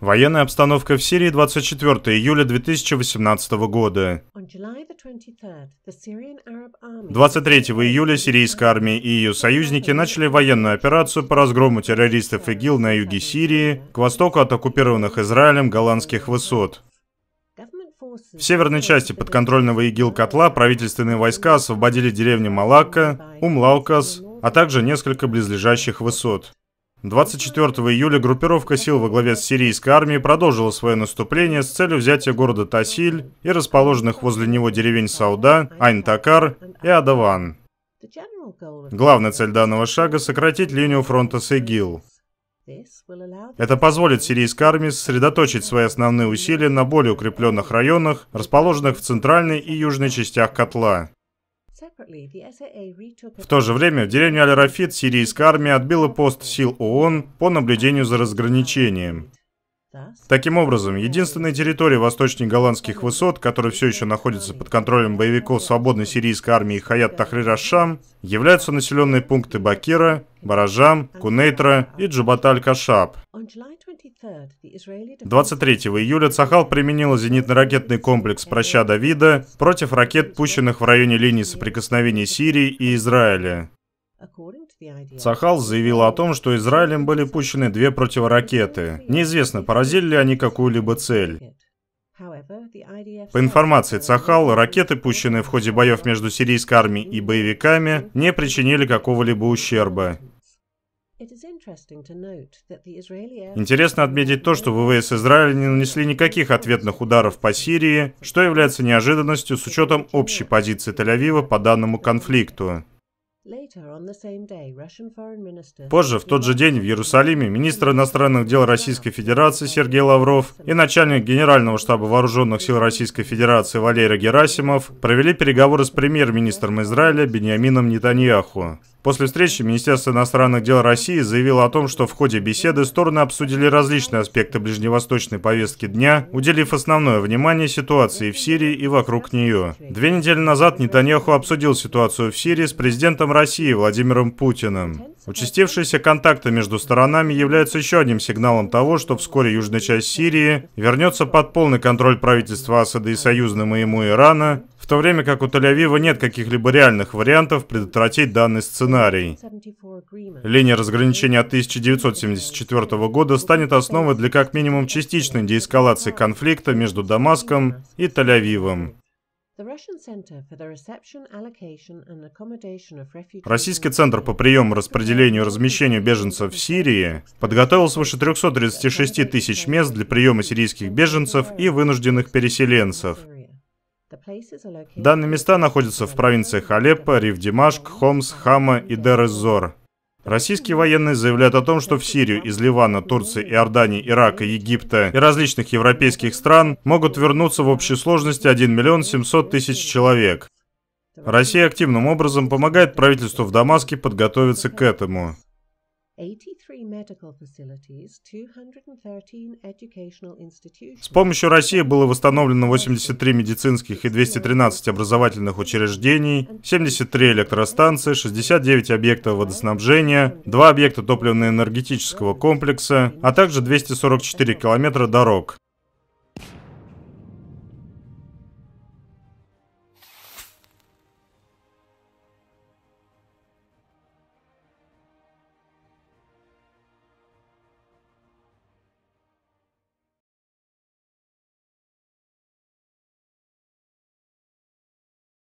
Военная обстановка в Сирии 24 июля 2018 года. 23 июля сирийская армия и ее союзники начали военную операцию по разгрому террористов ИГИЛ на юге Сирии, к востоку от оккупированных Израилем голландских высот. В северной части подконтрольного ИГИЛ котла правительственные войска освободили деревни Малакка, Умлаукас, а также несколько близлежащих высот. 24 июля группировка сил во главе с сирийской армией продолжила свое наступление с целью взятия города Тасиль и расположенных возле него деревень Сауда, Айн-Такар и Адаван. Главная цель данного шага – сократить линию фронта с ИГИЛ. Это позволит сирийской армии сосредоточить свои основные усилия на более укрепленных районах, расположенных в центральной и южной частях котла. В то же время в деревне Аль-Рафид сирийская армия отбила пост сил ООН по наблюдению за разграничением. Таким образом, единственной территорией восточных голландских высот, которая все еще находится под контролем боевиков свободной сирийской армии Хаят Тахрир Ашам, являются населенные пункты Бакира, Баражам, Кунейтра и Джубаталь-Кашаб. 23 июля Цахал применила зенитно-ракетный комплекс «Проща Давида» против ракет, пущенных в районе линии соприкосновения Сирии и Израиля. Цахал заявил о том, что Израилем были пущены две противоракеты. Неизвестно, поразили ли они какую-либо цель. По информации Цахал, ракеты, пущенные в ходе боев между сирийской армией и боевиками, не причинили какого-либо ущерба. Интересно отметить то, что ВВС Израиля не нанесли никаких ответных ударов по Сирии, что является неожиданностью с учетом общей позиции Тель-Авива по данному конфликту. Позже, в тот же день, в Иерусалиме, министр иностранных дел Российской Федерации Сергей Лавров и начальник Генерального штаба Вооруженных сил Российской Федерации Валерий Герасимов провели переговоры с премьер-министром Израиля Бениамином Нетаньяху. После встречи Министерство иностранных дел России заявило о том, что в ходе беседы стороны обсудили различные аспекты ближневосточной повестки дня, уделив основное внимание ситуации в Сирии и вокруг нее. Две недели назад Нетаньяху обсудил ситуацию в Сирии с президентом России Владимиром Путиным. Участившиеся контакты между сторонами являются еще одним сигналом того, что вскоре южная часть Сирии вернется под полный контроль правительства Асада и союзным ему Ирана, в то время как у Тель-Авива нет каких-либо реальных вариантов предотвратить данный сценарий. Линия разграничения 1974 года станет основой для как минимум частичной деэскалации конфликта между Дамаском и Тель-Авивом. Российский Центр по приему, распределению и размещению беженцев в Сирии подготовил свыше 336 тысяч мест для приема сирийских беженцев и вынужденных переселенцев. Данные места находятся в провинциях Алеппо, Димашк, Хомс, Хама и дер зор Российские военные заявляют о том, что в Сирию из Ливана, Турции, Иордании, Ирака, Египта и различных европейских стран могут вернуться в общей сложности 1 миллион 700 тысяч человек. Россия активным образом помогает правительству в Дамаске подготовиться к этому. С помощью России было восстановлено 83 медицинских и 213 образовательных учреждений, 73 электростанции, 69 объектов водоснабжения, 2 объекта топливно-энергетического комплекса, а также 244 километра дорог.